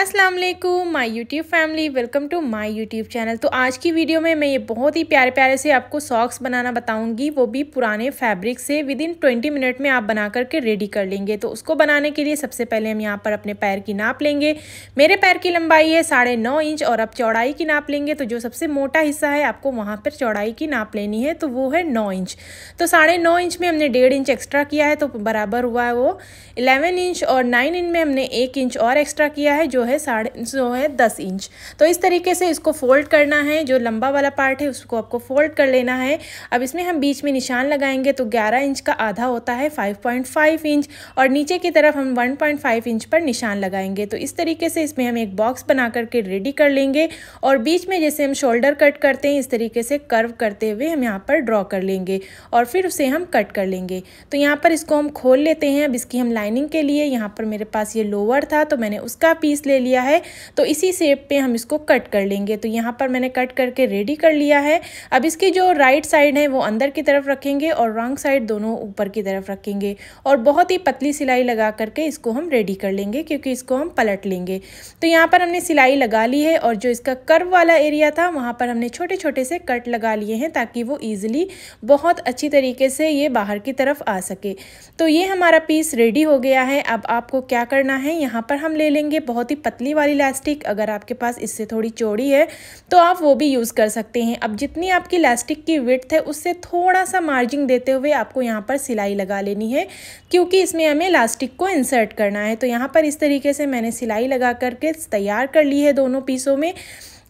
अस्सलाम वालेकुम my YouTube family welcome to my YouTube channel तो आज की वीडियो में मैं ये बहुत ही प्यारे प्यारे से आपको सॉक्स बनाना बताऊंगी वो भी पुराने फैब्रिक से विद इन ट्वेंटी मिनट में आप बना करके रेडी कर लेंगे तो उसको बनाने के लिए सबसे पहले हम यहाँ पर अपने पैर की नाप लेंगे मेरे पैर की लंबाई है साढ़े नौ इंच और आप चौड़ाई की नाप लेंगे तो जो सबसे मोटा हिस्सा है आपको वहाँ पर चौड़ाई की नाप लेनी है तो वो है नौ इंच तो साढ़े नौ इंच में हमने डेढ़ इंच एक्स्ट्रा किया है तो बराबर हुआ है वो इलेवन इंच और नाइन इंच में हमने एक इंच और एक्स्ट्रा किया है जो है साढ़े जो है दस इंच तो इस तरीके से इसको फोल्ड करना है जो लंबा वाला पार्ट है उसको आपको फोल्ड कर लेना है अब इसमें हम बीच में निशान लगाएंगे तो ग्यारह इंच का आधा होता है फाइव पॉइंट फाइव इंच और नीचे की तरफ हम वन पॉइंट फाइव इंच पर निशान लगाएंगे तो इस तरीके से इसमें हम एक बॉक्स बना करके रेडी कर लेंगे और बीच में जैसे हम शोल्डर कट करते हैं इस तरीके से कर्व करते हुए हम यहाँ पर ड्रॉ कर लेंगे और फिर उसे हम कट कर लेंगे तो यहाँ पर इसको हम खोल लेते हैं अब इसकी हम लाइनिंग के लिए यहाँ पर मेरे पास ये लोअर था तो मैंने उसका पीस ले ले लिया है तो इसी सेप पे हम इसको कट कर लेंगे तो यहाँ पर मैंने कट करके रेडी कर लिया है अब इसकी जो राइट साइड है वो अंदर की तरफ रखेंगे और रॉन्ग साइड दोनों ऊपर की तरफ रखेंगे और बहुत ही पतली सिलाई लगा करके इसको हम रेडी कर लेंगे क्योंकि इसको हम पलट लेंगे तो यहाँ पर हमने सिलाई लगा ली है और जो इसका कर्व वाला एरिया था वहाँ पर हमने छोटे छोटे से कट लगा लिए हैं ताकि वो ईजिली बहुत अच्छी तरीके से ये बाहर की तरफ आ सके तो ये हमारा पीस रेडी हो गया है अब आपको क्या करना है यहाँ पर हम ले लेंगे बहुत ही पतली वाली इलास्टिक अगर आपके पास इससे थोड़ी चौड़ी है तो आप वो भी यूज़ कर सकते हैं अब जितनी आपकी इलास्टिक की विथ है उससे थोड़ा सा मार्जिंग देते हुए आपको यहाँ पर सिलाई लगा लेनी है क्योंकि इसमें हमें इलास्टिक को इंसर्ट करना है तो यहाँ पर इस तरीके से मैंने सिलाई लगा करके तैयार कर ली है दोनों पीसों में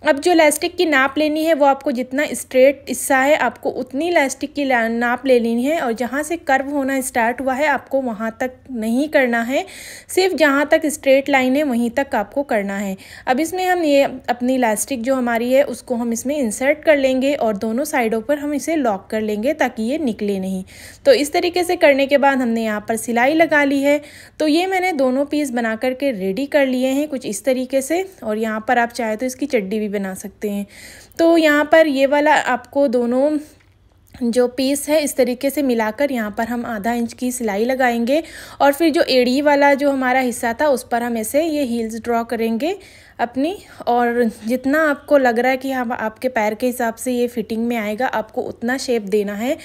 अब जो इलास्टिक की नाप लेनी है वो आपको जितना स्ट्रेट हिस्सा है आपको उतनी इलास्टिक की नाप ले लेनी है और जहाँ से कर्व होना स्टार्ट हुआ है आपको वहाँ तक नहीं करना है सिर्फ जहाँ तक स्ट्रेट लाइन है वहीं तक आपको करना है अब इसमें हम ये अपनी इलास्टिक जो हमारी है उसको हम इसमें इंसर्ट कर लेंगे और दोनों साइडों पर हम इसे लॉक कर लेंगे ताकि ये निकले नहीं तो इस तरीके से करने के बाद हमने यहाँ पर सिलाई लगा ली है तो ये मैंने दोनों पीस बना करके रेडी कर लिए हैं कुछ इस तरीके से और यहाँ पर आप चाहे तो इसकी चड्डी भी बना सकते हैं तो यहाँ पर ये वाला आपको दोनों जो पीस है इस तरीके से मिलाकर यहाँ पर हम आधा इंच की सिलाई लगाएंगे और फिर जो एड़ी वाला जो हमारा हिस्सा था उस पर हम ऐसे ये हील्स ड्रॉ करेंगे अपनी और जितना आपको लग रहा है कि हम आपके पैर के हिसाब से ये फिटिंग में आएगा आपको उतना शेप देना है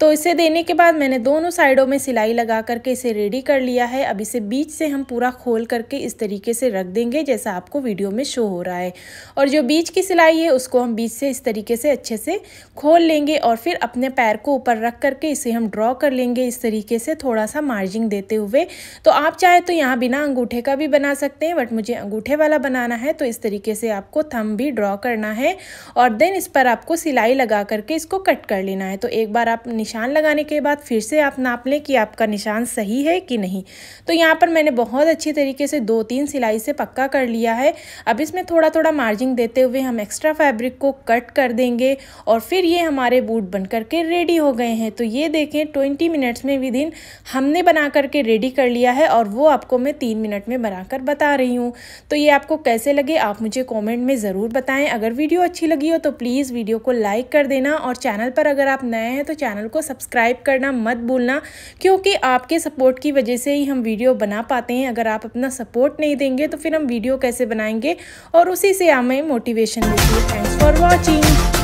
तो इसे देने के बाद मैंने दोनों साइडों में सिलाई लगा करके इसे रेडी कर लिया है अब इसे बीच से हम पूरा खोल करके इस तरीके से रख देंगे जैसा आपको वीडियो में शो हो रहा है और जो बीच की सिलाई है उसको हम बीच से इस तरीके से अच्छे से खोल लेंगे और फिर अपने पैर को ऊपर रख करके इसे हम ड्रॉ कर लेंगे इस तरीके से थोड़ा सा मार्जिंग देते हुए तो आप चाहे तो यहाँ बिना अंगूठे का भी बना सकते हैं बट मुझे अंगूठे वाला बनाना है है तो इस तरीके से आपको थम भी ड्रॉ करना है और देन इस पर आपको सिलाई लगा करके इसको कट कर लेना है तो एक बार आप निशान लगाने के बाद फिर से आप नाप लें कि आपका निशान सही है कि नहीं तो यहाँ पर मैंने बहुत अच्छी तरीके से दो तीन सिलाई से पक्का कर लिया है अब इसमें थोड़ा थोड़ा मार्जिंग देते हुए हम एक्स्ट्रा फैब्रिक को कट कर देंगे और फिर ये हमारे बूट बन करके रेडी हो गए हैं तो ये देखें ट्वेंटी मिनट्स में विद इन हमने बना करके रेडी कर लिया है और वो आपको मैं तीन मिनट में बनाकर बता रही हूँ तो ये आपको कैसे कैसे लगे आप मुझे कमेंट में ज़रूर बताएं अगर वीडियो अच्छी लगी हो तो प्लीज़ वीडियो को लाइक कर देना और चैनल पर अगर आप नए हैं तो चैनल को सब्सक्राइब करना मत भूलना क्योंकि आपके सपोर्ट की वजह से ही हम वीडियो बना पाते हैं अगर आप अपना सपोर्ट नहीं देंगे तो फिर हम वीडियो कैसे बनाएंगे और उसी से हमें मोटिवेशन मिलती है थैंक्स फॉर वॉचिंग